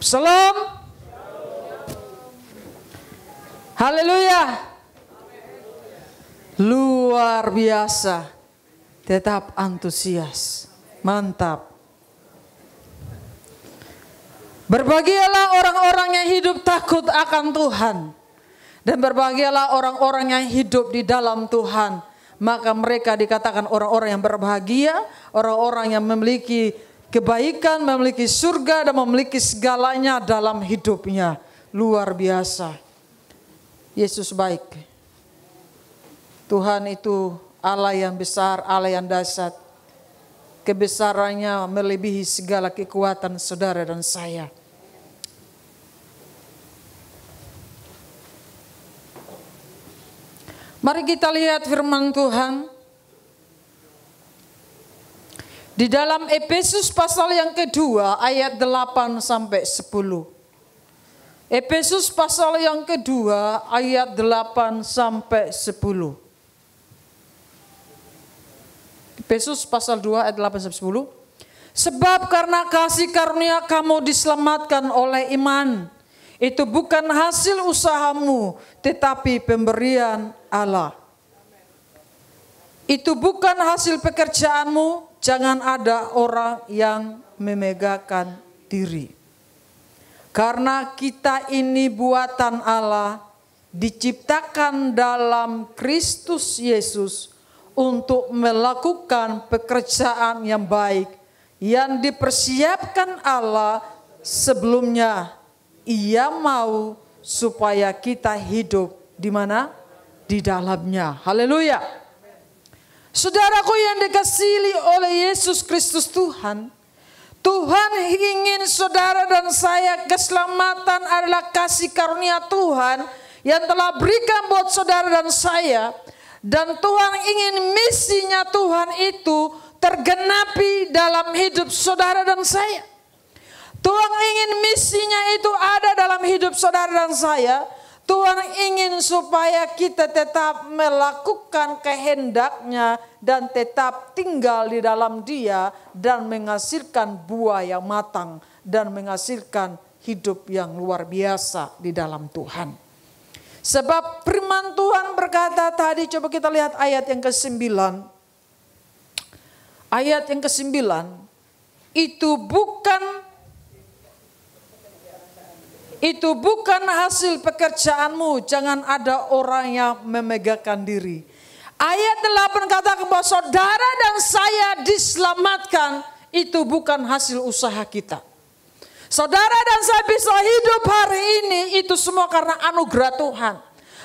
Salam. Haleluya. Luar biasa. Tetap antusias. Mantap. Berbahagialah orang-orang yang hidup takut akan Tuhan. Dan berbahagialah orang-orang yang hidup di dalam Tuhan. Maka mereka dikatakan orang-orang yang berbahagia, orang-orang yang memiliki Kebaikan memiliki surga dan memiliki segalanya dalam hidupnya. Luar biasa. Yesus baik. Tuhan itu Allah yang besar, Allah yang dahsyat. Kebesarannya melebihi segala kekuatan saudara dan saya. Mari kita lihat firman Tuhan Di dalam Efesus pasal yang kedua ayat 8 sampai 10. Efesus pasal yang kedua ayat 8 sampai 10. Efesus pasal 2 ayat 8 sampai 10. Sebab karena kasih karunia kamu diselamatkan oleh iman. Itu bukan hasil usahamu tetapi pemberian Allah. Itu bukan hasil pekerjaanmu jangan ada orang yang memegahkan diri. Karena kita ini buatan Allah, diciptakan dalam Kristus Yesus untuk melakukan pekerjaan yang baik yang dipersiapkan Allah sebelumnya. Ia mau supaya kita hidup di mana? Di dalamnya. Haleluya. Saudaraku yang dikasihi oleh Yesus Kristus Tuhan, Tuhan ingin saudara dan saya keselamatan adalah kasih karunia Tuhan yang telah berikan buat saudara dan saya. Dan Tuhan ingin misinya Tuhan itu tergenapi dalam hidup saudara dan saya. Tuhan ingin misinya itu ada dalam hidup saudara dan saya. Tuhan ingin supaya kita tetap melakukan kehendaknya dan tetap tinggal di dalam dia dan menghasilkan buah yang matang dan menghasilkan hidup yang luar biasa di dalam Tuhan. Sebab firman Tuhan berkata tadi coba kita lihat ayat yang ke-9. Ayat yang ke-9 itu bukan itu bukan hasil pekerjaanmu, jangan ada orang yang memegahkan diri. Ayat 8 katakan bahwa saudara dan saya diselamatkan, itu bukan hasil usaha kita. Saudara dan saya bisa hidup hari ini, itu semua karena anugerah Tuhan.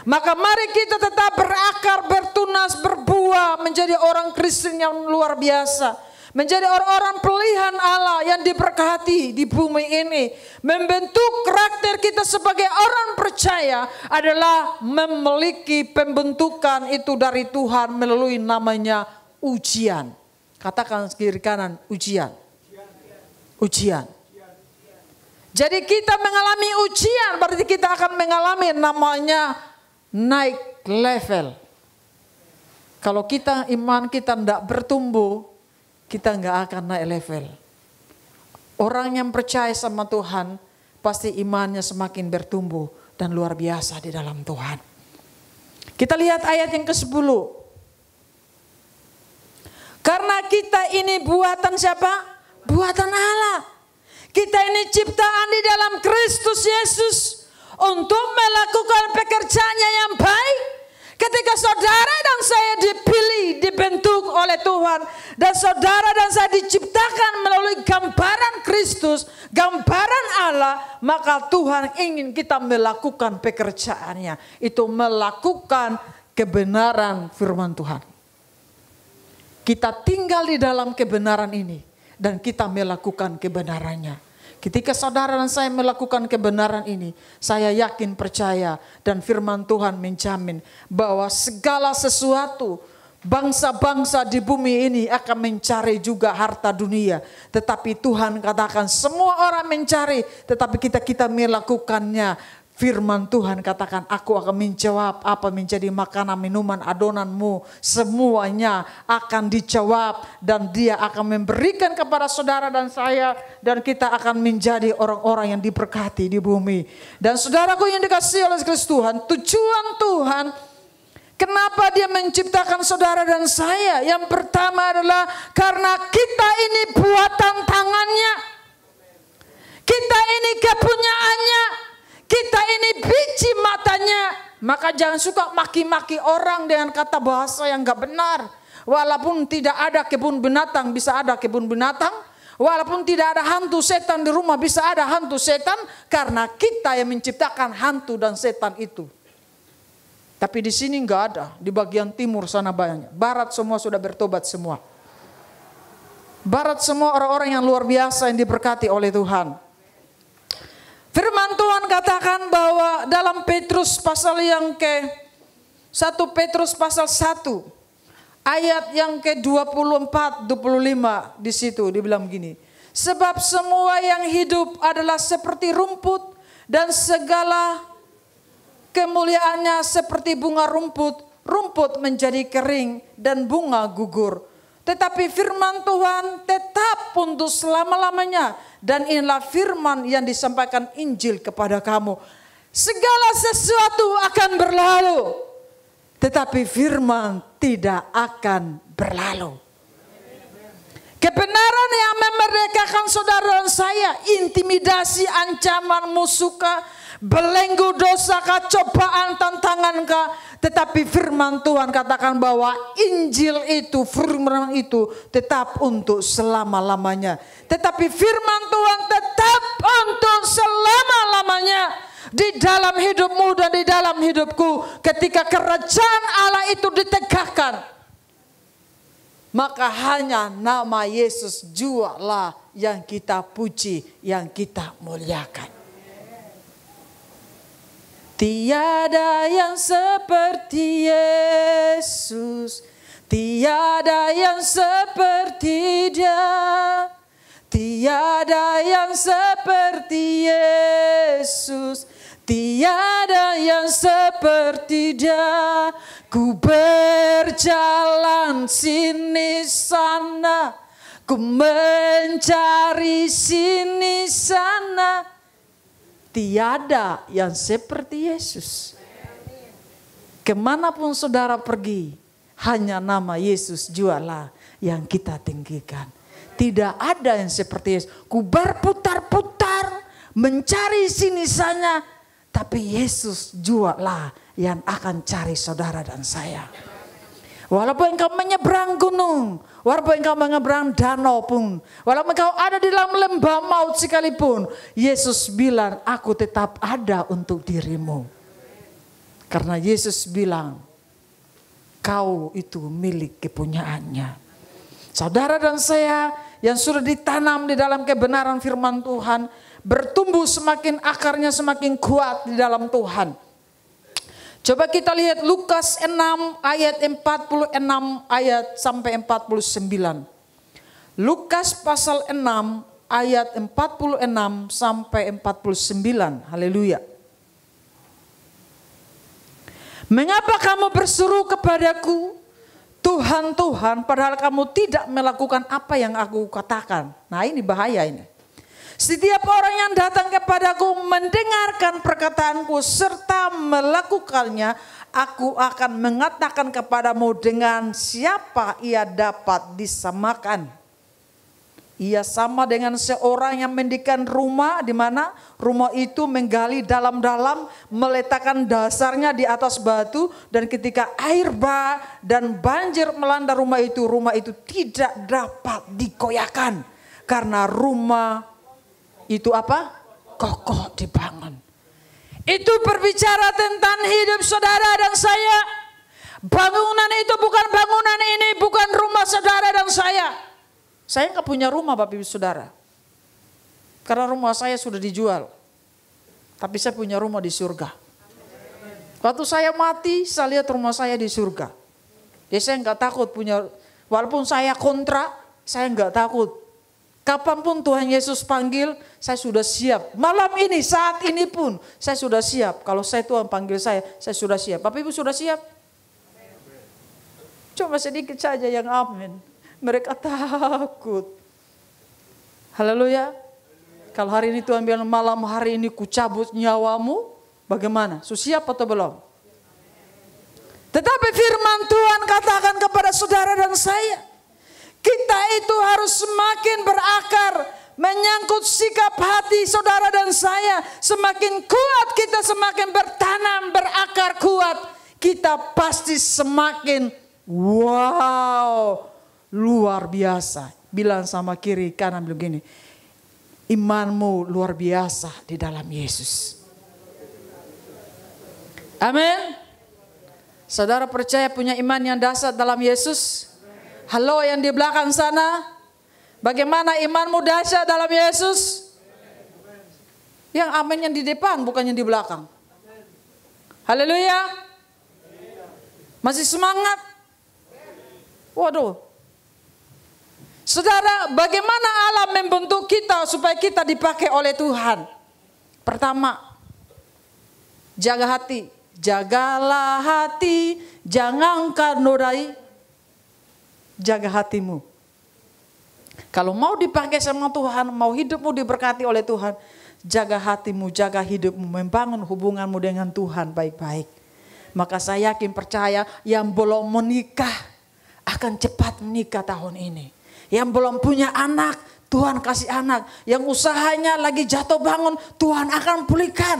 Maka mari kita tetap berakar, bertunas, berbuah, menjadi orang Kristen yang luar biasa menjadi orang-orang pilihan Allah yang diberkati di bumi ini. Membentuk karakter kita sebagai orang percaya adalah memiliki pembentukan itu dari Tuhan melalui namanya ujian. Katakan kiri kanan ujian. Ujian. Jadi kita mengalami ujian berarti kita akan mengalami namanya naik level. Kalau kita iman kita tidak bertumbuh, kita nggak akan naik level. Orang yang percaya sama Tuhan pasti imannya semakin bertumbuh dan luar biasa di dalam Tuhan. Kita lihat ayat yang ke-10. Karena kita ini buatan siapa? Buatan Allah. Kita ini ciptaan di dalam Kristus Yesus untuk melakukan pekerjaannya yang baik Ketika saudara dan saya dipilih, dibentuk oleh Tuhan, dan saudara dan saya diciptakan melalui gambaran Kristus, gambaran Allah, maka Tuhan ingin kita melakukan pekerjaannya. Itu melakukan kebenaran firman Tuhan. Kita tinggal di dalam kebenaran ini, dan kita melakukan kebenarannya. Ketika saudara dan saya melakukan kebenaran ini, saya yakin percaya dan firman Tuhan menjamin bahwa segala sesuatu bangsa-bangsa di bumi ini akan mencari juga harta dunia. Tetapi Tuhan katakan semua orang mencari, tetapi kita-kita melakukannya firman Tuhan katakan aku akan menjawab apa menjadi makanan minuman adonanmu semuanya akan dijawab dan dia akan memberikan kepada saudara dan saya dan kita akan menjadi orang-orang yang diberkati di bumi dan saudaraku yang dikasih oleh Kristus Tuhan tujuan Tuhan Kenapa dia menciptakan saudara dan saya? Yang pertama adalah karena kita ini buatan tangannya. Kita ini kepunyaannya. Kita ini biji matanya. Maka jangan suka maki-maki orang dengan kata bahasa yang gak benar. Walaupun tidak ada kebun binatang, bisa ada kebun binatang. Walaupun tidak ada hantu setan di rumah, bisa ada hantu setan karena kita yang menciptakan hantu dan setan itu. Tapi di sini nggak ada, di bagian timur sana banyak. Barat semua sudah bertobat semua. Barat semua orang-orang yang luar biasa yang diberkati oleh Tuhan. Firman Tuhan katakan bahwa dalam Petrus pasal yang ke 1 Petrus pasal 1 ayat yang ke 24 25 di situ dibilang gini. Sebab semua yang hidup adalah seperti rumput dan segala kemuliaannya seperti bunga rumput, rumput menjadi kering dan bunga gugur tetapi firman Tuhan tetap untuk selama-lamanya. Dan inilah firman yang disampaikan Injil kepada kamu. Segala sesuatu akan berlalu. Tetapi firman tidak akan berlalu. Kebenaran yang memerdekakan saudara dan saya, intimidasi, ancaman, musuhkah, belenggu dosa kah, cobaan tantangan kah. Tetapi firman Tuhan katakan bahwa Injil itu, firman itu tetap untuk selama-lamanya. Tetapi firman Tuhan tetap untuk selama-lamanya di dalam hidupmu dan di dalam hidupku ketika kerajaan Allah itu ditegakkan maka hanya nama Yesus jualah yang kita puji yang kita muliakan Tiada yang seperti Yesus, tiada yang seperti Dia, tiada yang seperti Yesus, tiada yang seperti Dia. Ku berjalan sini sana, ku mencari sini sana tiada yang seperti Yesus. Kemanapun saudara pergi, hanya nama Yesus jualah yang kita tinggikan. Tidak ada yang seperti Yesus. Ku berputar-putar, mencari sini sana, tapi Yesus jualah yang akan cari saudara dan saya. Walaupun engkau menyeberang gunung, Walaupun engkau menyeberang danau pun, walaupun engkau ada di dalam lembah maut sekalipun, Yesus bilang, aku tetap ada untuk dirimu. Karena Yesus bilang, kau itu milik kepunyaannya. Saudara dan saya yang sudah ditanam di dalam kebenaran firman Tuhan, bertumbuh semakin akarnya semakin kuat di dalam Tuhan. Coba kita lihat Lukas 6 ayat 46 ayat sampai 49. Lukas pasal 6 ayat 46 sampai 49. Haleluya. Mengapa kamu berseru kepadaku Tuhan Tuhan padahal kamu tidak melakukan apa yang aku katakan. Nah ini bahaya ini. Setiap orang yang datang kepadaku mendengarkan perkataanku serta melakukannya, aku akan mengatakan kepadamu dengan siapa ia dapat disamakan. Ia sama dengan seorang yang mendirikan rumah di mana rumah itu menggali dalam-dalam, meletakkan dasarnya di atas batu dan ketika air bah dan banjir melanda rumah itu, rumah itu tidak dapat dikoyakan karena rumah itu apa? Kokoh dibangun. Itu berbicara tentang hidup saudara dan saya. Bangunan itu bukan bangunan ini, bukan rumah saudara dan saya. Saya nggak punya rumah Bapak Ibu Saudara. Karena rumah saya sudah dijual. Tapi saya punya rumah di surga. Waktu saya mati, saya lihat rumah saya di surga. Jadi ya, saya nggak takut punya, walaupun saya kontra, saya nggak takut. Kapanpun Tuhan Yesus panggil, saya sudah siap. Malam ini, saat ini pun, saya sudah siap. Kalau saya Tuhan panggil saya, saya sudah siap. Bapak Ibu sudah siap? Cuma sedikit saja yang amin. Mereka takut. Haleluya. Kalau hari ini Tuhan bilang malam hari ini ku cabut nyawamu, bagaimana? Sudah siap atau belum? Tetapi firman Tuhan katakan kepada saudara dan saya, kita itu harus semakin berakar menyangkut sikap hati saudara dan saya. Semakin kuat kita semakin bertanam, berakar kuat. Kita pasti semakin wow, luar biasa. Bilang sama kiri kanan begini, imanmu luar biasa di dalam Yesus. Amin. Saudara percaya punya iman yang dasar dalam Yesus? Halo yang di belakang sana, bagaimana imanmu dahsyat dalam Yesus? Yang amin yang di depan bukan yang di belakang. Haleluya. Masih semangat? Waduh. Saudara, bagaimana Allah membentuk kita supaya kita dipakai oleh Tuhan? Pertama, jaga hati. Jagalah hati, jangan karnurai jaga hatimu. Kalau mau dipakai sama Tuhan, mau hidupmu diberkati oleh Tuhan, jaga hatimu, jaga hidupmu, membangun hubunganmu dengan Tuhan baik-baik. Maka saya yakin percaya yang belum menikah akan cepat menikah tahun ini. Yang belum punya anak, Tuhan kasih anak. Yang usahanya lagi jatuh bangun, Tuhan akan pulihkan.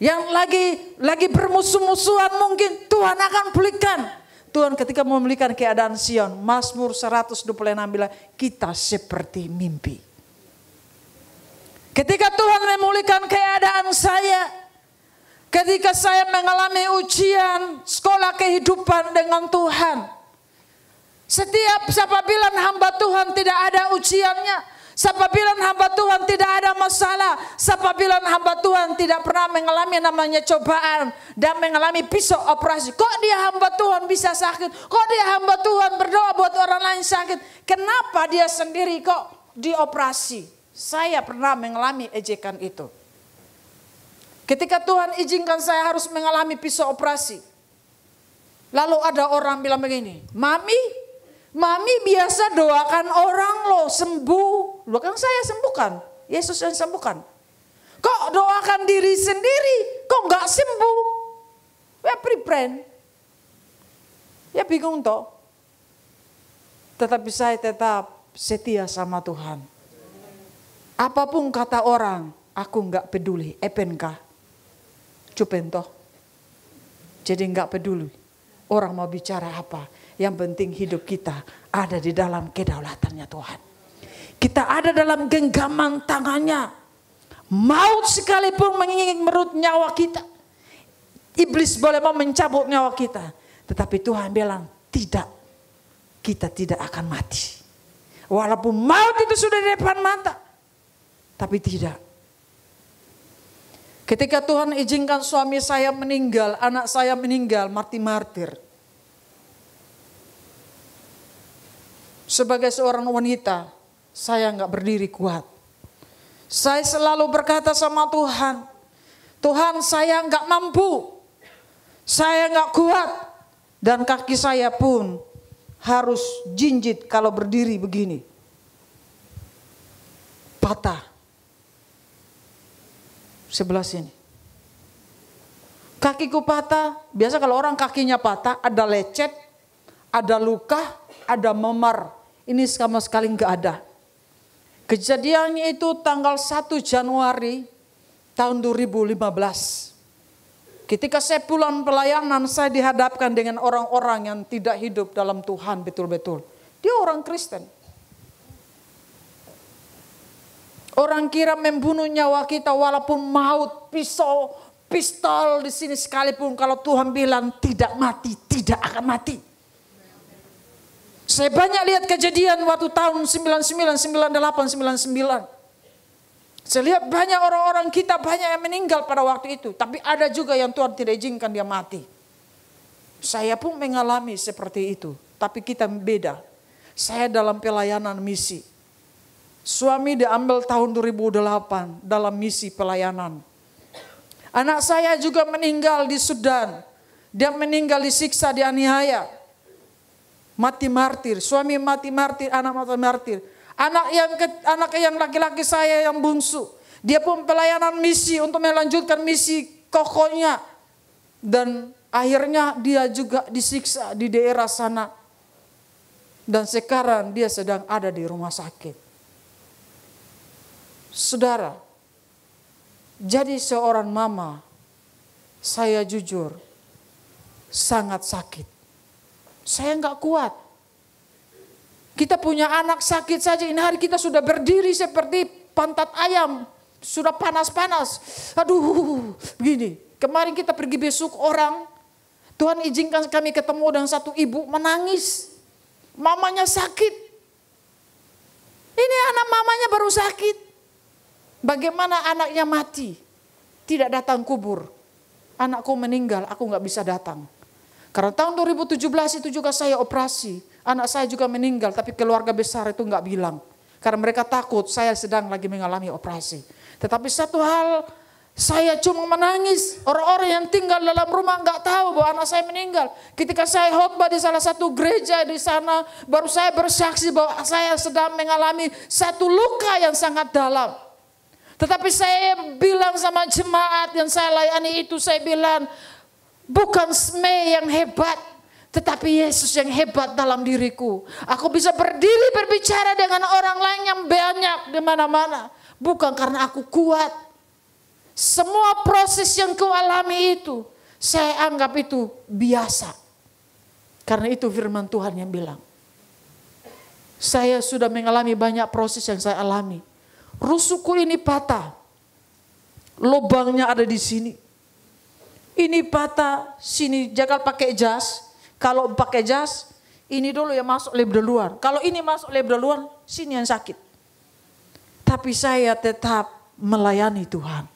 Yang lagi lagi bermusuh-musuhan mungkin Tuhan akan pulihkan. Tuhan ketika memulihkan keadaan Sion, Mazmur 126 bilang, kita seperti mimpi. Ketika Tuhan memulihkan keadaan saya, ketika saya mengalami ujian sekolah kehidupan dengan Tuhan, setiap siapa bilang hamba Tuhan tidak ada ujiannya, Sepabilan hamba Tuhan tidak ada masalah. Sepabilan hamba Tuhan tidak pernah mengalami namanya cobaan. Dan mengalami pisau operasi. Kok dia hamba Tuhan bisa sakit? Kok dia hamba Tuhan berdoa buat orang lain sakit? Kenapa dia sendiri kok dioperasi? Saya pernah mengalami ejekan itu. Ketika Tuhan izinkan saya harus mengalami pisau operasi. Lalu ada orang bilang begini, Mami Mami biasa doakan orang lo sembuh. Lo kan saya sembuhkan. Yesus yang sembuhkan. Kok doakan diri sendiri? Kok nggak sembuh? Ya pripren. Ya bingung toh. Tetapi saya tetap setia sama Tuhan. Apapun kata orang, aku nggak peduli. Epenkah? Cupen toh. Jadi nggak peduli. Orang mau bicara apa yang penting hidup kita ada di dalam kedaulatannya Tuhan. Kita ada dalam genggaman tangannya. Maut sekalipun menginginkan merut nyawa kita. Iblis boleh mau mencabut nyawa kita. Tetapi Tuhan bilang tidak. Kita tidak akan mati. Walaupun maut itu sudah di depan mata. Tapi tidak. Ketika Tuhan izinkan suami saya meninggal, anak saya meninggal, mati martir. Sebagai seorang wanita, saya nggak berdiri kuat. Saya selalu berkata sama Tuhan, Tuhan saya nggak mampu, saya nggak kuat, dan kaki saya pun harus jinjit kalau berdiri begini. Patah. Sebelah sini. Kakiku patah, biasa kalau orang kakinya patah, ada lecet, ada luka, ada memar, ini sama sekali nggak ada. Kejadiannya itu tanggal 1 Januari tahun 2015. Ketika saya pulang pelayanan, saya dihadapkan dengan orang-orang yang tidak hidup dalam Tuhan betul-betul. Dia orang Kristen. Orang kira membunuh nyawa kita walaupun maut, pisau, pistol di sini sekalipun kalau Tuhan bilang tidak mati, tidak akan mati. Saya banyak lihat kejadian waktu tahun 99, 98, 99. Saya lihat banyak orang-orang kita banyak yang meninggal pada waktu itu. Tapi ada juga yang Tuhan tidak izinkan dia mati. Saya pun mengalami seperti itu. Tapi kita beda. Saya dalam pelayanan misi. Suami diambil tahun 2008 dalam misi pelayanan. Anak saya juga meninggal di Sudan. Dia meninggal disiksa, dianiaya mati martir, suami mati martir, anak mati martir. Anak yang anak yang laki-laki saya yang bungsu, dia pun pelayanan misi untuk melanjutkan misi kokonya dan akhirnya dia juga disiksa di daerah sana. Dan sekarang dia sedang ada di rumah sakit. Saudara, jadi seorang mama, saya jujur sangat sakit saya nggak kuat. Kita punya anak sakit saja. Ini hari kita sudah berdiri seperti pantat ayam. Sudah panas-panas. Aduh, begini. Kemarin kita pergi besok orang. Tuhan izinkan kami ketemu dengan satu ibu menangis. Mamanya sakit. Ini anak mamanya baru sakit. Bagaimana anaknya mati? Tidak datang kubur. Anakku meninggal, aku nggak bisa datang. Karena tahun 2017 itu juga saya operasi. Anak saya juga meninggal, tapi keluarga besar itu nggak bilang. Karena mereka takut saya sedang lagi mengalami operasi. Tetapi satu hal saya cuma menangis. Orang-orang yang tinggal dalam rumah nggak tahu bahwa anak saya meninggal. Ketika saya khotbah di salah satu gereja di sana, baru saya bersaksi bahwa saya sedang mengalami satu luka yang sangat dalam. Tetapi saya bilang sama jemaat yang saya layani itu, saya bilang, Bukan Sme yang hebat, tetapi Yesus yang hebat dalam diriku. Aku bisa berdiri berbicara dengan orang lain yang banyak di mana-mana. Bukan karena aku kuat. Semua proses yang kau alami itu, saya anggap itu biasa. Karena itu firman Tuhan yang bilang. Saya sudah mengalami banyak proses yang saya alami. Rusuku ini patah. Lubangnya ada di sini. Ini patah, sini jagal pakai jas. Kalau pakai jas, ini dulu yang masuk lebih luar. Kalau ini masuk lebih luar, sini yang sakit. Tapi saya tetap melayani Tuhan.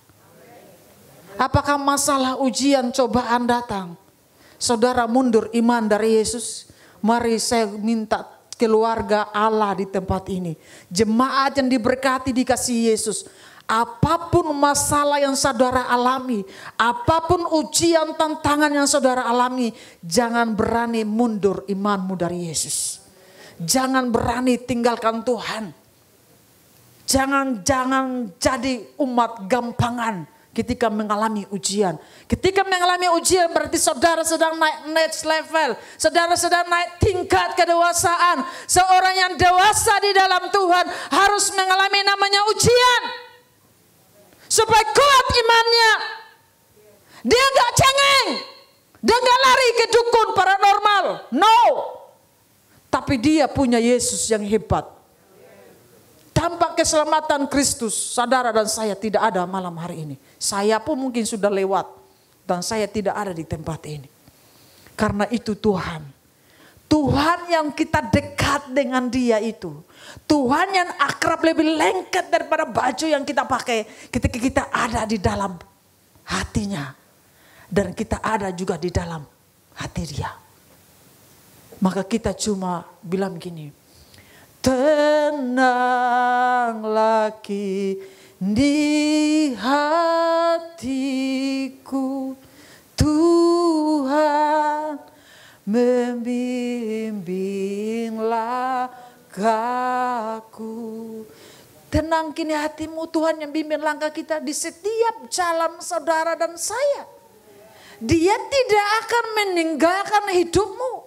Apakah masalah ujian cobaan datang? Saudara mundur iman dari Yesus. Mari saya minta keluarga Allah di tempat ini. Jemaat yang diberkati dikasih Yesus apapun masalah yang saudara alami, apapun ujian tantangan yang saudara alami, jangan berani mundur imanmu dari Yesus. Jangan berani tinggalkan Tuhan. Jangan jangan jadi umat gampangan ketika mengalami ujian. Ketika mengalami ujian berarti saudara sedang naik next level. Saudara sedang naik tingkat kedewasaan. Seorang yang dewasa di dalam Tuhan harus mengalami namanya ujian supaya kuat imannya. Dia nggak cengeng, dia nggak lari ke dukun paranormal, no. Tapi dia punya Yesus yang hebat. Tanpa keselamatan Kristus, saudara dan saya tidak ada malam hari ini. Saya pun mungkin sudah lewat dan saya tidak ada di tempat ini. Karena itu Tuhan Tuhan yang kita dekat dengan dia itu. Tuhan yang akrab lebih lengket daripada baju yang kita pakai ketika kita ada di dalam hatinya. Dan kita ada juga di dalam hati dia. Maka kita cuma bilang gini, tenang lagi di hatiku Tuhan membimbinglah kaku. Tenang kini hatimu Tuhan yang bimbing langkah kita di setiap jalan saudara dan saya. Dia tidak akan meninggalkan hidupmu.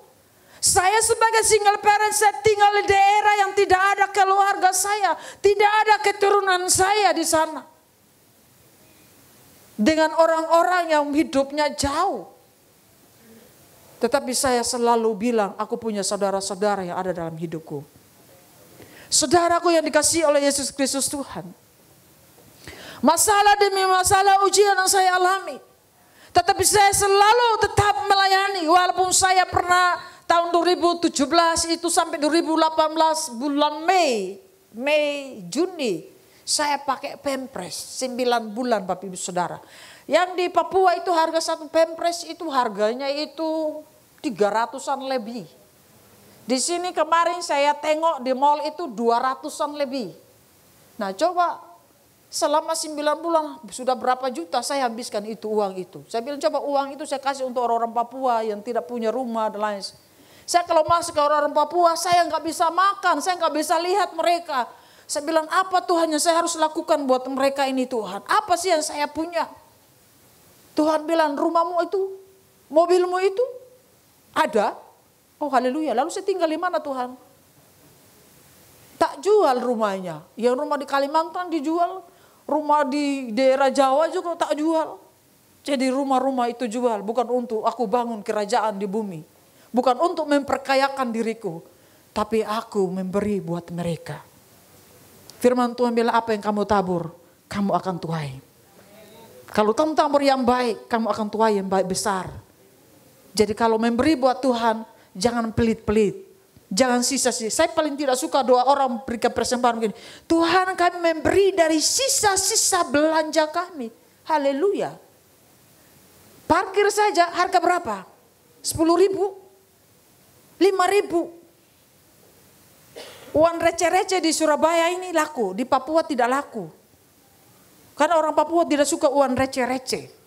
Saya sebagai single parent saya tinggal di daerah yang tidak ada keluarga saya. Tidak ada keturunan saya di sana. Dengan orang-orang yang hidupnya jauh. Tetapi saya selalu bilang, aku punya saudara-saudara yang ada dalam hidupku. Saudaraku yang dikasih oleh Yesus Kristus Tuhan. Masalah demi masalah ujian yang saya alami. Tetapi saya selalu tetap melayani walaupun saya pernah tahun 2017 itu sampai 2018 bulan Mei, Mei, Juni saya pakai pempres 9 bulan Bapak Ibu Saudara. Yang di Papua itu harga satu pempres itu harganya itu 300-an lebih. Di sini kemarin saya tengok di mall itu 200-an lebih. Nah coba selama 9 bulan sudah berapa juta saya habiskan itu uang itu. Saya bilang coba uang itu saya kasih untuk orang-orang Papua yang tidak punya rumah dan lain sebagainya. Saya kalau masuk ke orang-orang Papua, saya nggak bisa makan, saya nggak bisa lihat mereka. Saya bilang, apa Tuhan yang saya harus lakukan buat mereka ini Tuhan? Apa sih yang saya punya? Tuhan bilang, rumahmu itu, mobilmu itu, ada? Oh haleluya. Lalu saya tinggal di mana Tuhan? Tak jual rumahnya. Yang rumah di Kalimantan dijual. Rumah di daerah Jawa juga tak jual. Jadi rumah-rumah itu jual. Bukan untuk aku bangun kerajaan di bumi. Bukan untuk memperkayakan diriku. Tapi aku memberi buat mereka. Firman Tuhan bilang apa yang kamu tabur, kamu akan tuai. Kalau kamu tabur yang baik, kamu akan tuai yang baik besar. Jadi kalau memberi buat Tuhan, jangan pelit-pelit. Jangan sisa-sisa. Saya paling tidak suka doa orang berikan persembahan begini. Tuhan kami memberi dari sisa-sisa belanja kami. Haleluya. Parkir saja harga berapa? 10 ribu? 5 ribu? Uang receh-receh di Surabaya ini laku. Di Papua tidak laku. Karena orang Papua tidak suka uang receh-receh.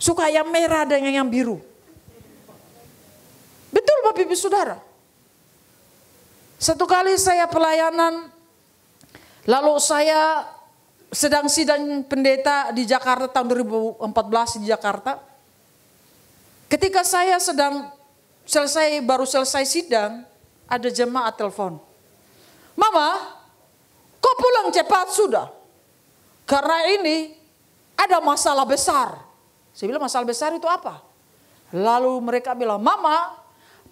Suka yang merah dengan yang biru. Betul Bapak Ibu Saudara. Satu kali saya pelayanan, lalu saya sedang sidang pendeta di Jakarta tahun 2014 di Jakarta. Ketika saya sedang selesai baru selesai sidang, ada jemaat telepon. Mama, kok pulang cepat sudah? Karena ini ada masalah besar. Saya bilang masalah besar itu apa? Lalu mereka bilang, Mama,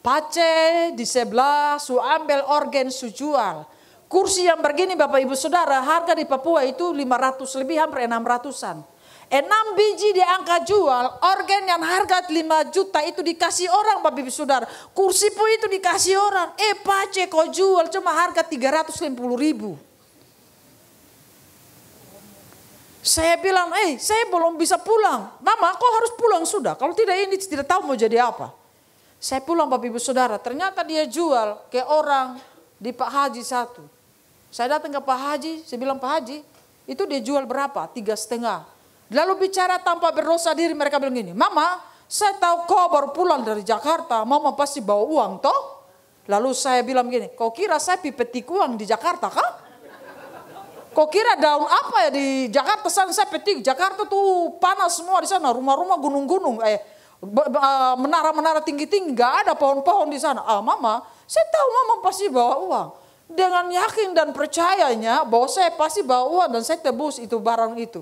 pace di sebelah su ambil organ su jual. Kursi yang begini Bapak Ibu Saudara harga di Papua itu 500 lebih hampir 600-an. 6 biji di angka jual, organ yang harga 5 juta itu dikasih orang Bapak Ibu Saudara. Kursi pun itu dikasih orang. Eh pace kau jual cuma harga 350 ribu. Saya bilang, eh saya belum bisa pulang. Mama kau harus pulang sudah. Kalau tidak ini tidak tahu mau jadi apa. Saya pulang Bapak Ibu Saudara. Ternyata dia jual ke orang di Pak Haji satu. Saya datang ke Pak Haji, saya bilang Pak Haji, itu dia jual berapa? Tiga setengah. Lalu bicara tanpa berdosa diri mereka bilang gini, Mama saya tahu kau baru pulang dari Jakarta, Mama pasti bawa uang toh. Lalu saya bilang gini, kau kira saya pipetik uang di Jakarta kah? Kok kira daun apa ya di Jakarta sana saya petik. Jakarta tuh panas semua di sana. Rumah-rumah gunung-gunung. Eh, eh menara-menara tinggi-tinggi. nggak ada pohon-pohon di sana. Ah mama saya tahu mama pasti bawa uang. Dengan yakin dan percayanya bahwa saya pasti bawa uang dan saya tebus itu barang itu.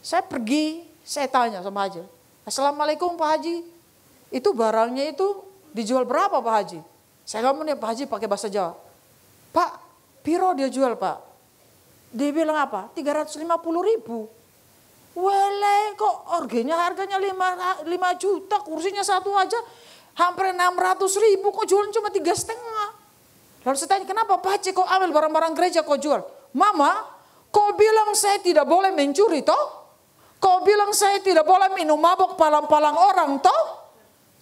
Saya pergi, saya tanya sama aja. Assalamualaikum Pak Haji. Itu barangnya itu dijual berapa Pak Haji? Saya ngomongnya Pak Haji pakai bahasa Jawa. Pak, piro dia jual Pak? Dia bilang apa? 350 ribu. Wele kok orgenya harganya 5, 5 juta, kursinya satu aja hampir 600 ribu, kok jualan cuma tiga setengah. Lalu saya tanya, kenapa Pace kok ambil barang-barang gereja kok jual? Mama, kau bilang saya tidak boleh mencuri toh? Kau bilang saya tidak boleh minum mabok palang-palang orang toh?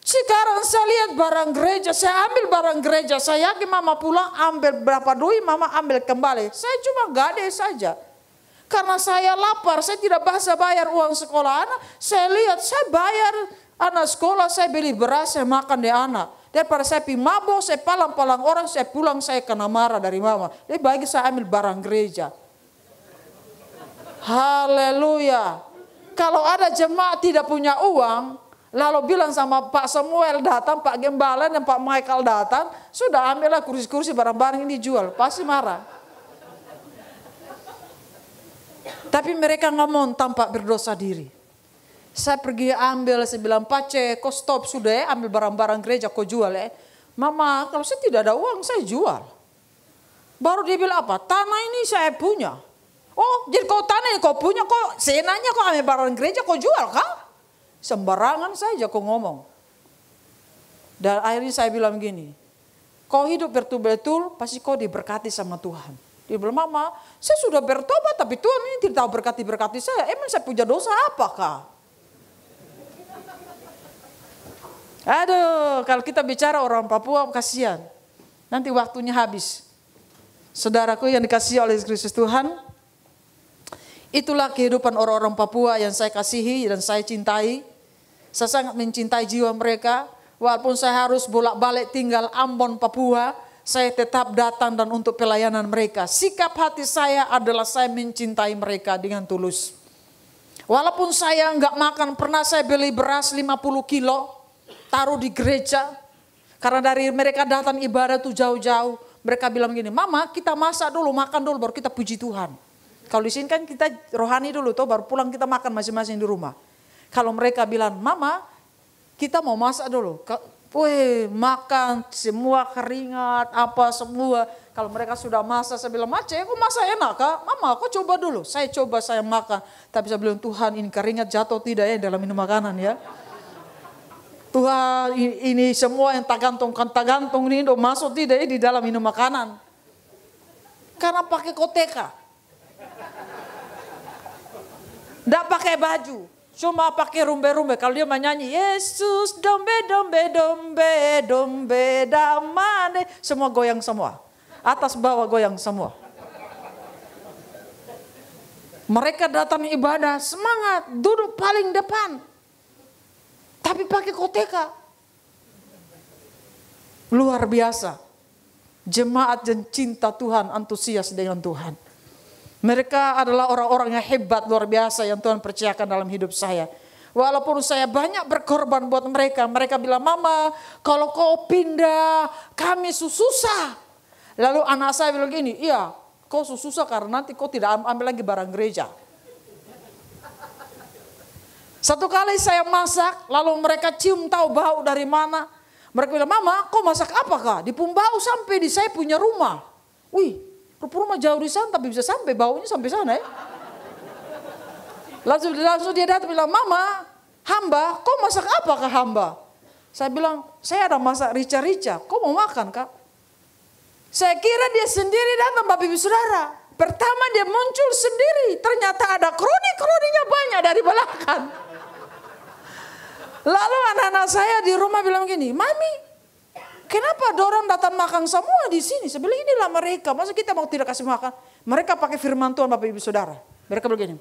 Sekarang saya lihat barang gereja, saya ambil barang gereja, saya yakin mama pulang ambil berapa duit, mama ambil kembali. Saya cuma gade saja. Karena saya lapar, saya tidak bahasa bayar uang sekolah anak. Saya lihat, saya bayar anak sekolah, saya beli beras, saya makan di anak. Daripada saya pergi mabok, saya palang-palang orang, saya pulang, saya kena marah dari mama. Lebih baik saya ambil barang gereja. Haleluya. Kalau ada jemaat tidak punya uang, Lalu bilang sama Pak Samuel datang, Pak Gembalan dan Pak Michael datang, sudah ambillah kursi-kursi barang-barang ini jual pasti marah. Tapi mereka ngomong tanpa berdosa diri. Saya pergi ambil, saya bilang, Pace, kau stop sudah ya, ambil barang-barang gereja kau jual ya. Mama, kalau saya tidak ada uang, saya jual. Baru dia bilang apa? Tanah ini saya punya. Oh, jadi kau tanah yang kau punya, kau senanya kok ambil barang gereja, kau jual kah? Sembarangan saja kau ngomong. Dan akhirnya saya bilang gini, kau hidup betul-betul pasti kau diberkati sama Tuhan. Dia bilang, mama saya sudah bertobat tapi Tuhan ini tidak tahu berkati-berkati saya. Emang saya punya dosa apakah? Aduh, kalau kita bicara orang Papua kasihan. Nanti waktunya habis. Saudaraku yang dikasihi oleh Kristus Tuhan, itulah kehidupan orang-orang Papua yang saya kasihi dan saya cintai. Saya sangat mencintai jiwa mereka. Walaupun saya harus bolak-balik tinggal Ambon, Papua, saya tetap datang dan untuk pelayanan mereka. Sikap hati saya adalah saya mencintai mereka dengan tulus. Walaupun saya enggak makan, pernah saya beli beras 50 kilo, taruh di gereja. Karena dari mereka datang ibadah tuh jauh-jauh. Mereka bilang gini, mama kita masak dulu, makan dulu baru kita puji Tuhan. Kalau di sini kan kita rohani dulu tuh baru pulang kita makan masing-masing di rumah. Kalau mereka bilang, mama kita mau masak dulu. Weh, makan semua keringat, apa semua. Kalau mereka sudah masak, saya bilang, Mace, kok masak enak kak? Mama, aku coba dulu. Saya coba, saya makan. Tapi saya bilang, Tuhan ini keringat jatuh tidak ya dalam minum makanan ya. Tuhan ini semua yang tak gantung, kan tak gantung ini masuk tidak ya di dalam minum makanan. Karena pakai koteka. Tidak pakai baju. Cuma pakai rumbe-rumbe. Kalau dia menyanyi Yesus dombe dombe dombe dombe damane. Semua goyang semua. Atas bawah goyang semua. Mereka datang ibadah semangat duduk paling depan. Tapi pakai koteka. Luar biasa. Jemaat yang cinta Tuhan antusias dengan Tuhan. Mereka adalah orang-orang yang hebat luar biasa yang Tuhan percayakan dalam hidup saya. Walaupun saya banyak berkorban buat mereka, mereka bilang, "Mama, kalau kau pindah, kami susah." Lalu anak saya bilang gini, "Iya, kau susah karena nanti kau tidak ambil lagi barang gereja." Satu kali saya masak, lalu mereka cium tahu bau dari mana. Mereka bilang, mama kau masak apa kak? Di pembau sampai di saya punya rumah. Wih, Rumah rumah jauh di sana tapi bisa sampai baunya sampai sana ya. Lalu langsung dia datang bilang, Mama, hamba, kau masak apa ke hamba? Saya bilang, saya ada masak rica-rica, kau mau makan kak? Saya kira dia sendiri datang Bapak Ibu Saudara. Pertama dia muncul sendiri, ternyata ada kroni-kroninya banyak dari belakang. Lalu anak-anak saya di rumah bilang gini, Mami, Kenapa dorong datang makan semua di sini? Sebelum inilah mereka. Masa kita mau tidak kasih makan? Mereka pakai firman Tuhan Bapak Ibu Saudara. Mereka begini.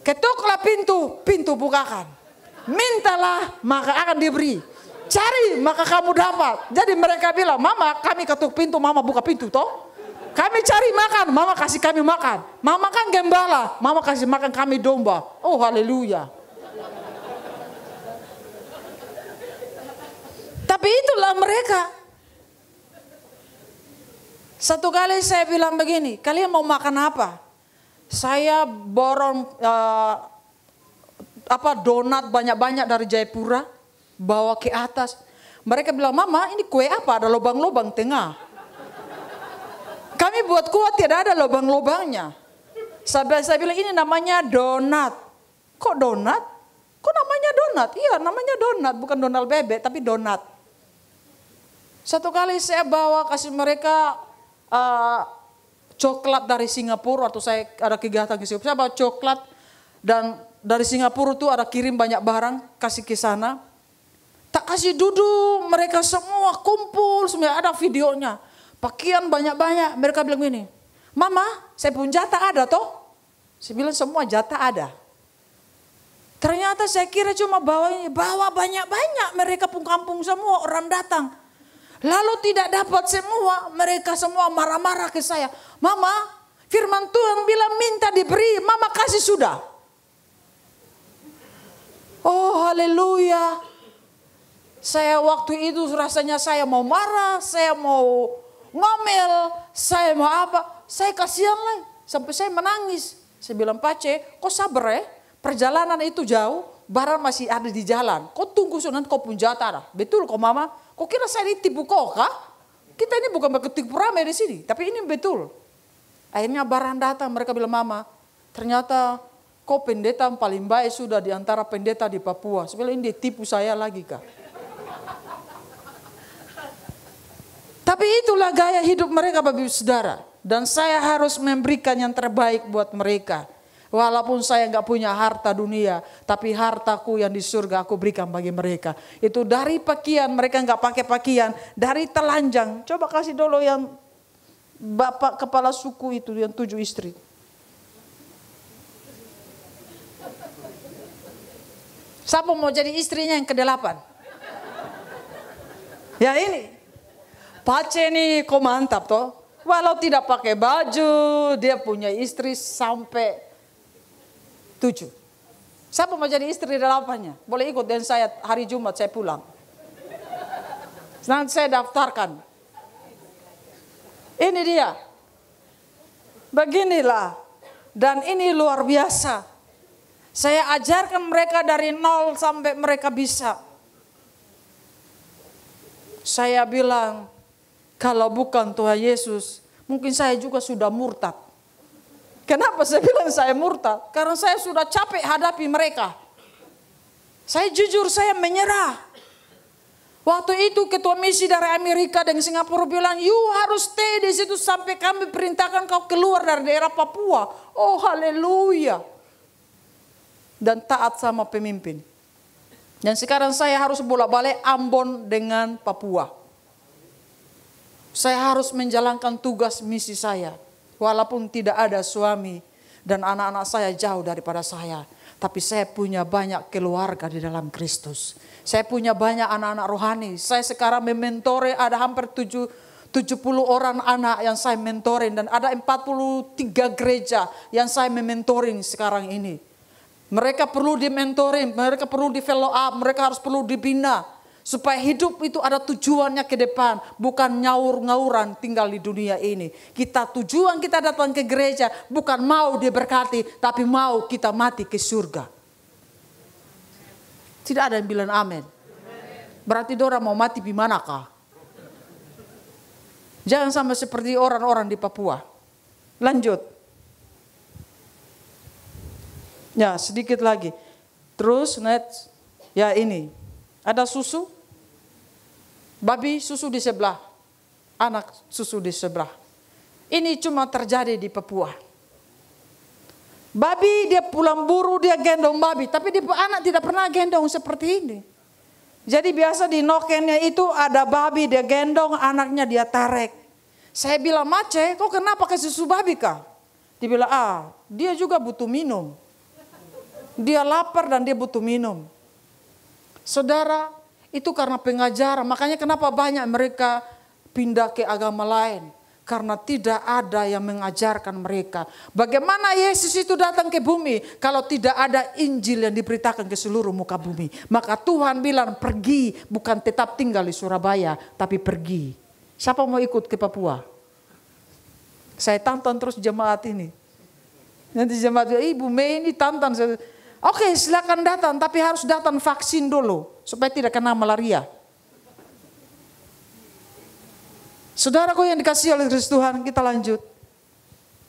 Ketuklah pintu, pintu bukakan. Mintalah, maka akan diberi. Cari, maka kamu dapat. Jadi mereka bilang, mama kami ketuk pintu, mama buka pintu toh. Kami cari makan, mama kasih kami makan. Mama kan gembala, mama kasih makan kami domba. Oh haleluya. Tapi itulah mereka. Satu kali saya bilang begini, kalian mau makan apa? Saya borong uh, apa donat banyak-banyak dari Jayapura, bawa ke atas. Mereka bilang, "Mama, ini kue apa? Ada lubang-lubang tengah." Kami buat kuat tidak ada lubang-lubangnya. Saya, saya bilang, "Ini namanya donat." Kok donat? Kok namanya donat? Iya, namanya donat, bukan Donald bebek, tapi donat. Satu kali saya bawa kasih mereka uh, coklat dari Singapura atau saya ada kegiatan ke Singapura. Saya bawa coklat dan dari Singapura tuh ada kirim banyak barang kasih ke sana. Tak kasih duduk, mereka semua kumpul, semua ada videonya. Pakaian banyak-banyak, mereka bilang gini, Mama, saya pun jatah ada toh. Saya bilang semua jatah ada. Ternyata saya kira cuma bawa ini, bawa banyak-banyak mereka pun kampung semua orang datang. Lalu tidak dapat semua, mereka semua marah-marah ke saya. Mama, firman Tuhan bilang minta diberi, mama kasih sudah. Oh haleluya. Saya waktu itu rasanya saya mau marah, saya mau ngomel, saya mau apa. Saya kasihan lah, sampai saya menangis. Saya bilang, Pace, kok sabar ya? Perjalanan itu jauh, barang masih ada di jalan. Kok tunggu sunan Kok pun jatah. Betul kok mama, Kok kira saya ini tipu kok kah? Kita ini bukan berketik ramai di sini, tapi ini betul. Akhirnya barang datang, mereka bilang, Mama, ternyata kau pendeta yang paling baik sudah di antara pendeta di Papua. Sebenarnya ini tipu saya lagi, Kak. Tapi itulah gaya hidup mereka, Bapak Ibu Saudara. Dan saya harus memberikan yang terbaik buat mereka. Walaupun saya nggak punya harta dunia, tapi hartaku yang di surga aku berikan bagi mereka. Itu dari pakaian, mereka nggak pakai pakaian, dari telanjang. Coba kasih dulu yang bapak kepala suku itu, yang tujuh istri. Siapa mau jadi istrinya yang kedelapan? Ya ini. Pace nih kok mantap toh. Walau tidak pakai baju, dia punya istri sampai Tujuh. Siapa mau jadi istri delapannya? Boleh ikut dan saya hari Jumat saya pulang. Nanti saya daftarkan. Ini dia. Beginilah. Dan ini luar biasa. Saya ajarkan mereka dari nol sampai mereka bisa. Saya bilang, kalau bukan Tuhan Yesus, mungkin saya juga sudah murtad. Kenapa saya bilang saya murtad? Karena saya sudah capek hadapi mereka. Saya jujur, saya menyerah. Waktu itu ketua misi dari Amerika dan Singapura bilang, you harus stay di situ sampai kami perintahkan kau keluar dari daerah Papua. Oh haleluya. Dan taat sama pemimpin. Dan sekarang saya harus bolak-balik Ambon dengan Papua. Saya harus menjalankan tugas misi saya walaupun tidak ada suami dan anak-anak saya jauh daripada saya. Tapi saya punya banyak keluarga di dalam Kristus. Saya punya banyak anak-anak rohani. Saya sekarang mementore ada hampir 7, 70 orang anak yang saya mentoring. Dan ada 43 gereja yang saya mementoring sekarang ini. Mereka perlu dimentoring, mereka perlu di up, mereka harus perlu dibina. Supaya hidup itu ada tujuannya ke depan, bukan nyaur-ngauran tinggal di dunia ini. Kita tujuan kita datang ke gereja bukan mau diberkati, tapi mau kita mati ke surga. Tidak ada yang bilang amin. Berarti Dora mau mati di manakah? Jangan sama seperti orang-orang di Papua. Lanjut. Ya, sedikit lagi. Terus next. Ya ini. Ada susu? Babi susu di sebelah, anak susu di sebelah. Ini cuma terjadi di Papua. Babi dia pulang buru dia gendong babi, tapi dia anak tidak pernah gendong seperti ini. Jadi biasa di nokennya itu ada babi dia gendong anaknya dia tarik. Saya bilang Mace, kok kenapa ke susu babi kah? Dia bilang ah dia juga butuh minum. Dia lapar dan dia butuh minum. Saudara, itu karena pengajaran. Makanya kenapa banyak mereka pindah ke agama lain. Karena tidak ada yang mengajarkan mereka. Bagaimana Yesus itu datang ke bumi kalau tidak ada Injil yang diberitakan ke seluruh muka bumi. Maka Tuhan bilang pergi bukan tetap tinggal di Surabaya tapi pergi. Siapa mau ikut ke Papua? Saya tonton terus jemaat ini. Nanti jemaat, ibu Mei ini tantan. Oke silakan datang tapi harus datang vaksin dulu supaya tidak kena malaria. Saudaraku yang dikasih oleh Kristus Tuhan, kita lanjut.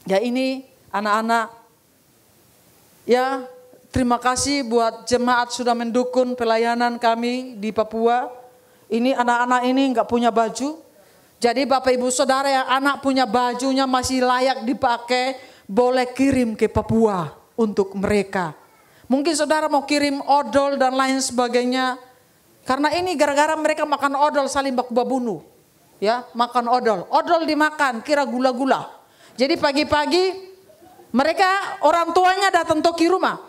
Ya ini anak-anak. Ya, terima kasih buat jemaat sudah mendukung pelayanan kami di Papua. Ini anak-anak ini nggak punya baju. Jadi Bapak Ibu Saudara yang anak punya bajunya masih layak dipakai, boleh kirim ke Papua untuk mereka. Mungkin saudara mau kirim odol dan lain sebagainya karena ini gara-gara mereka makan odol saling baku babunu. Ya, makan odol. Odol dimakan, kira gula-gula. Jadi pagi-pagi mereka orang tuanya datang toki rumah.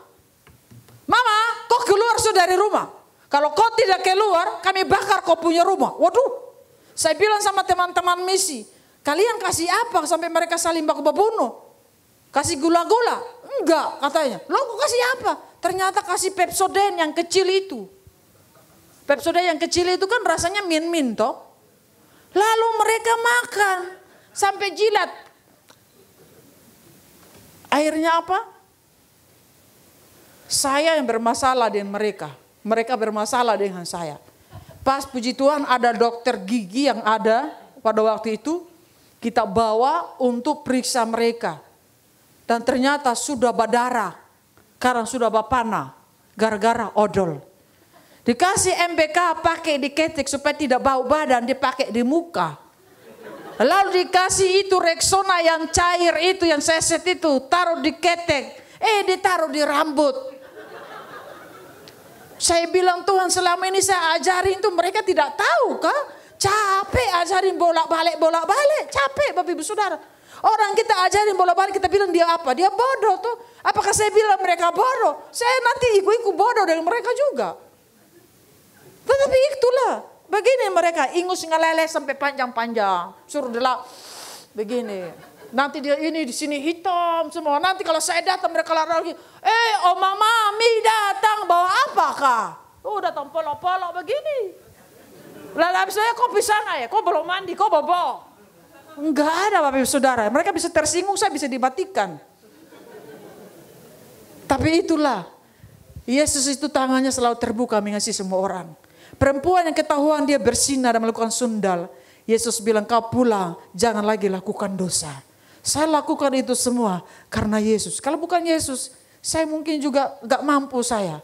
Mama, kok keluar sudah dari rumah. Kalau kau tidak keluar, kami bakar kau punya rumah. Waduh, saya bilang sama teman-teman misi, kalian kasih apa sampai mereka saling baku babunu? Kasih gula-gula? Enggak katanya. Lo kasih apa? Ternyata kasih pepsoden yang kecil itu. Pepsoda yang kecil itu kan rasanya min-min toh. Lalu mereka makan sampai jilat. Airnya apa? Saya yang bermasalah dengan mereka. Mereka bermasalah dengan saya. Pas puji Tuhan ada dokter gigi yang ada pada waktu itu. Kita bawa untuk periksa mereka. Dan ternyata sudah berdarah. Karena sudah bapana. Gara-gara odol. Dikasih MBK pakai di ketik supaya tidak bau badan, dipakai di muka. Lalu dikasih itu reksona yang cair itu, yang seset itu, taruh di ketek. Eh ditaruh di rambut. Saya bilang Tuhan selama ini saya ajarin tuh mereka tidak tahu kah? Capek ajarin bolak-balik, bolak-balik. Capek Bapak Ibu Saudara. Orang kita ajarin bolak-balik kita bilang dia apa? Dia bodoh tuh. Apakah saya bilang mereka bodoh? Saya nanti ikut ikut bodoh dari mereka juga. Tetapi itulah. Begini mereka ingus ngeleleh sampai panjang-panjang. Suruh delak begini. Nanti dia ini di sini hitam semua. Nanti kalau saya datang mereka lari lagi. Eh, oh mama, mi datang bawa apa kah? Oh, datang polo-polo begini. Lalu habis saya kok bisa ya? Kok belum mandi? Kok bobo? Enggak ada Bapak Ibu Saudara. Mereka bisa tersinggung, saya bisa dibatikan. Tapi itulah. Yesus itu tangannya selalu terbuka mengasihi semua orang. Perempuan yang ketahuan dia bersinar dan melakukan sundal. Yesus bilang kau pulang, jangan lagi lakukan dosa. Saya lakukan itu semua karena Yesus. Kalau bukan Yesus, saya mungkin juga gak mampu saya.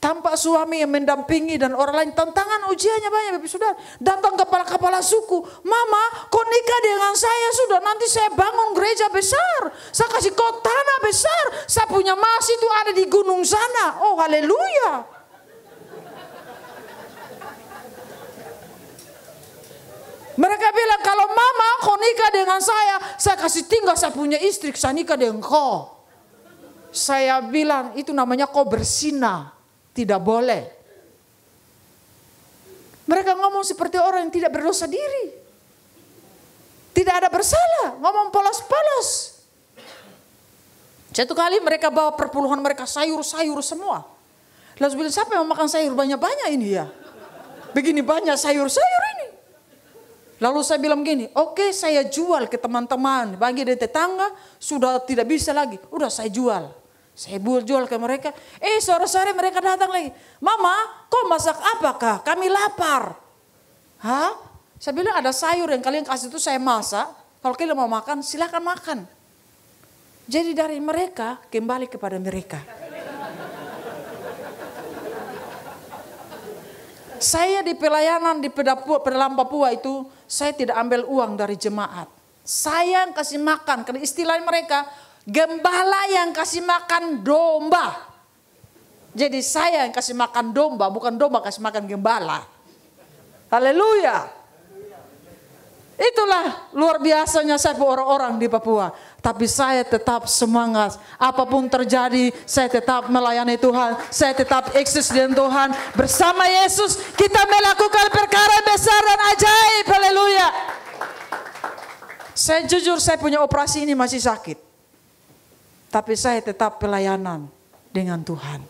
Tanpa suami yang mendampingi dan orang lain tantangan ujiannya banyak Bapak Saudara. Datang kepala-kepala suku, "Mama, kau nikah dengan saya sudah nanti saya bangun gereja besar. Saya kasih kau tanah besar. Saya punya mas itu ada di gunung sana." Oh, haleluya. Mereka bilang kalau mama kau nikah dengan saya, saya kasih tinggal saya punya istri, saya nikah dengan kau. Saya bilang itu namanya kau bersina, tidak boleh. Mereka ngomong seperti orang yang tidak berdosa diri. Tidak ada bersalah, ngomong polos-polos. Satu kali mereka bawa perpuluhan mereka sayur-sayur semua. Lalu bilang siapa yang makan sayur banyak-banyak ini ya? Begini banyak sayur-sayur ini Lalu saya bilang gini, oke okay, saya jual ke teman-teman, bagi dari tetangga sudah tidak bisa lagi, udah saya jual. Saya buat jual ke mereka, eh sore-sore mereka datang lagi, mama kok masak apakah, kami lapar. Hah? Saya bilang ada sayur yang kalian kasih itu saya masak, kalau kalian mau makan silahkan makan. Jadi dari mereka kembali kepada mereka. Saya di pelayanan di Pedalam Papua itu, saya tidak ambil uang dari jemaat. Saya yang kasih makan, karena istilah mereka, gembala yang kasih makan domba. Jadi saya yang kasih makan domba, bukan domba kasih makan gembala. Haleluya. Itulah luar biasanya saya orang-orang di Papua tapi saya tetap semangat. Apapun terjadi, saya tetap melayani Tuhan. Saya tetap eksis dengan Tuhan. Bersama Yesus, kita melakukan perkara besar dan ajaib. Haleluya. Saya jujur, saya punya operasi ini masih sakit. Tapi saya tetap pelayanan dengan Tuhan.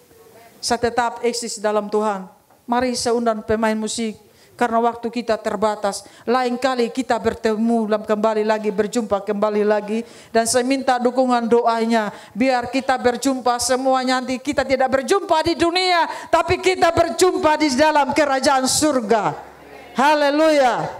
Saya tetap eksis dalam Tuhan. Mari saya undang pemain musik karena waktu kita terbatas. Lain kali kita bertemu dan kembali lagi berjumpa kembali lagi dan saya minta dukungan doanya biar kita berjumpa semuanya nanti kita tidak berjumpa di dunia tapi kita berjumpa di dalam kerajaan surga. Haleluya.